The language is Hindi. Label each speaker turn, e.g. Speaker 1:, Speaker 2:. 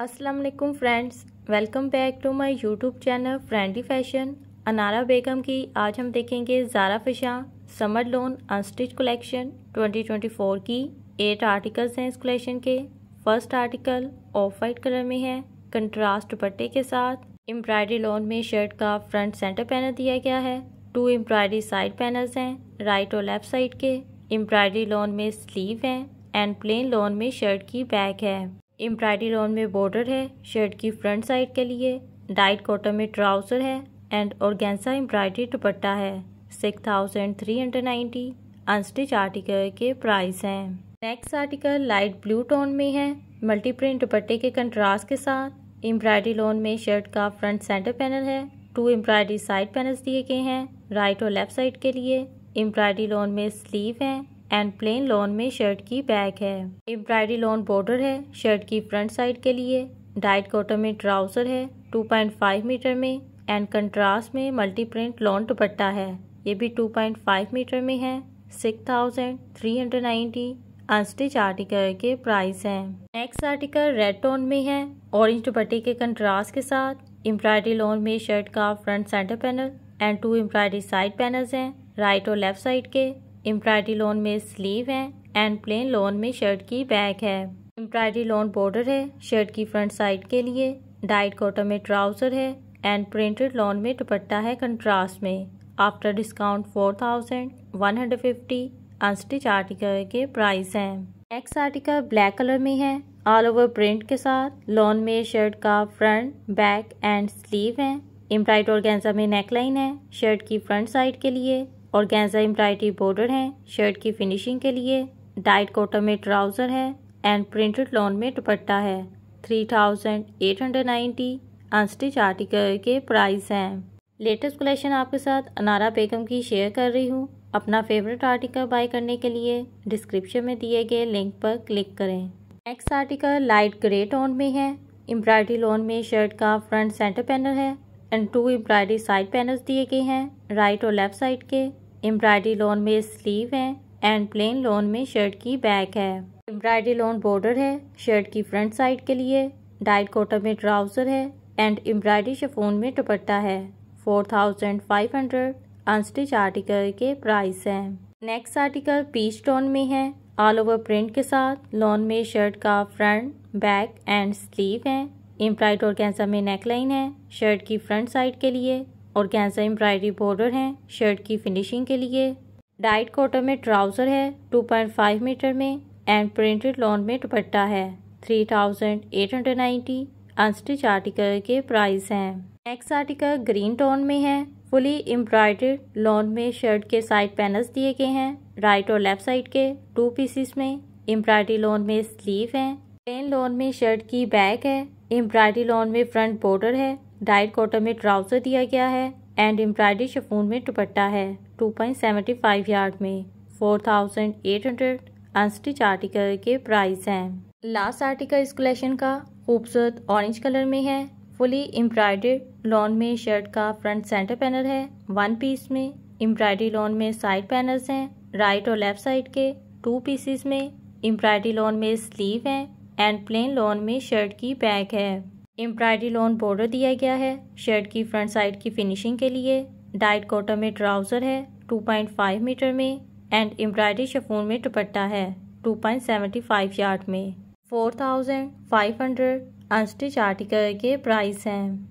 Speaker 1: अस्सलाम वालेकुम friends welcome back to my YouTube channel friendy fashion Anara Begum की आज हम देखेंगे ज़ारा फिशा समर लोन अनस्टिच कलेक्शन 2024 की एट आर्टिकल्स हैं इस कलेक्शन के first article off white colour में है कंट्रास्ट दुपट्टे के साथ एम्ब्रॉयडरी लोन में शर्ट का फ्रंट सेंटर पैनल दिया गया है टू एम्ब्रॉयडरी साइड पैनल्स हैं राइट और लेफ्ट साइड के एम्ब्रॉयडरी लोन में स्लीव हैं एंड प्लेन लोन में शर्ट की बैक है एम्ब्रायडरी लॉन में बॉर्डर है शर्ट की फ्रंट साइड के लिए डाइट कॉटन में ट्राउज़र है एंड गेंसा एम्ब्रायडरी दुपट्टा है six thousand three hundred ninety unstitch article के प्राइस हैं next article light blue tone में है मल्टीप्रिंट दुपट्टे के कंट्रास्ट के साथ एम्ब्रायड्री लोन में शर्ट का फ्रंट सेंटर पैनल है टू एम्ब्रायड्री साइड पैनल दिए गए हैं राइट और लेफ्ट साइड के लिए एम्ब्रायड्री लोन में स्लीव है एंड प्लेन लॉन में शर्ट की बैक है एम्ब्रॉयडरी लॉन बॉर्डर है शर्ट की फ्रंट साइड के लिए डाइट कॉटन में ट्राउजर है 2.5 मीटर में एंड कंट्रास्ट में मल्टी प्रिंट लॉन दुपट्टा है ये भी 2.5 मीटर में है 6,390 अनस्टिच आर्टिकल के प्राइस हैं नेक्स्ट आर्टिकल रेड टोन में है ऑरेंज दुपट्टे के कंट्रास्ट के साथ एम्ब्रॉयडरी लॉन में शर्ट का front centre panel and two embroidery side panels हैं राइट और लेफ्ट साइड के एम्ब्रॉयडरी लोन में स्लीव है एंड प्लेन लोन में शर्ट की बैक है एम्ब्रॉयडरी लोन बॉर्डर है शर्ट की फ्रंट साइड के लिए डाइट कॉटन में ट्राउज़र है एंड प्रिंटेड लोन में दुपट्टा है कंट्रास्ट में after discount four thousand one hundred fifty unstitch article के प्राइस हैं नेक्स्ट आर्टिकल ब्लैक कलर में है ऑल ओवर प्रिंट के साथ लॉन में शर्ट का फ्रंट बैक एंड स्लीव है एम्ब्राइड और गेंजा में नेकलाइन है शर्ट की फ्रंट साइड के लिए और गेंजा एम्ब्रायडरी बॉर्डर है शर्ट की फिनिशिंग के लिए डाइट कॉटन में ट्राउज़र है एंड प्रिंटेड लॉन में दुपट्टा है three thousand eight hundred ninety unstitch article के प्राइस हैं लेटेस्ट कलेक्शन आपके साथ अनारा बेगम की शेयर कर रही हूँ अपना फेवरेट आर्टिकल बाय करने के लिए डिस्क्रिप्शन में दिए गए लिंक पर क्लिक करें next article light grey tone में है एम्ब्रॉयडरी लोन में शर्ट का फ्रंट सेंटर पैनल है and two embroidery side panels दिए गए हैं राइट और लेफ्ट साइड के एम्ब्रॉयडरी लोन में स्लीव है एंड प्लेन लोन में शर्ट की बैक है एम्ब्रॉयडरी लोन बॉर्डर है शर्ट की फ्रंट साइड के लिए डाइट कोटर में ट्राउज़र है एंड एम्ब्रॉयडरी शफोन में दुपट्टा है four thousand five hundred unstitch article के प्राइस हैं नेक्स्ट आर्टिकल पीच टोन में है ऑल ओवर प्रिंट के साथ लॉन में शर्ट का फ्रंट बैक एंड स्लीव है इम्प्लाइड और कैंसा में नेकलाइन है शर्ट की फ्रंट साइड के लिए और कैंसा एम्ब्रॉयडरी बॉर्डर हैं शर्ट की फिनिशिंग के लिए डाइट कॉटन में ट्राउज़र है 2.5 मीटर में एंड प्रिंटेड लॉन में दुपट्टा है 3890 अनस्टिच आर्टिकल के प्राइस हैं नेक्स्ट आर्टिकल ग्रीन टोन में है फुली एम्ब्रॉयडर्ड लॉन में शर्ट के साइड पैनल्स दिए गए हैं राइट और लेफ्ट साइड के टू पीसीस में एम्ब्रॉयडरी लॉन में स्लीव है प्लेन लॉन में शर्ट की बैक है एम्ब्रायडरी लॉन में फ्रंट बॉर्डर है डाइट कॉटन में ट्राउजर दिया गया है एंड एम्ब्रायडरी शफून में दुपट्टा है 2.75 यार्ड में 4,800 अनस्टिच आर्टिकल के प्राइस हैं लास्ट आर्टिकल इस कलेक्शन का खूबसूरत ऑरेंज कलर में है फुली एम्ब्रॉयडर्ड लॉन में शर्ट का फ्रंट सेंटर पैनल है वन पीस में एम्ब्रॉयडरी लॉन में साइड पैनल्स हैं राइट और लेफ्ट साइड के टू पीसीस में एम्ब्रॉयडरी लॉन में स्लीव हैं एंड प्लेन लोन में शर्ट की पैक है एम्ब्रॉयडरी लॉन बॉर्डर दिया गया है शर्ट की फ्रंट साइड की फिनिशिंग के लिए डाइट कॉटन में ट्राउज़र है 2.5 मीटर में एंड एम्ब्रॉयडरी शफून में दुपट्टा है 2.75 यार्ड में 4500 अनस्टिच आर्टिकल के प्राइस हैं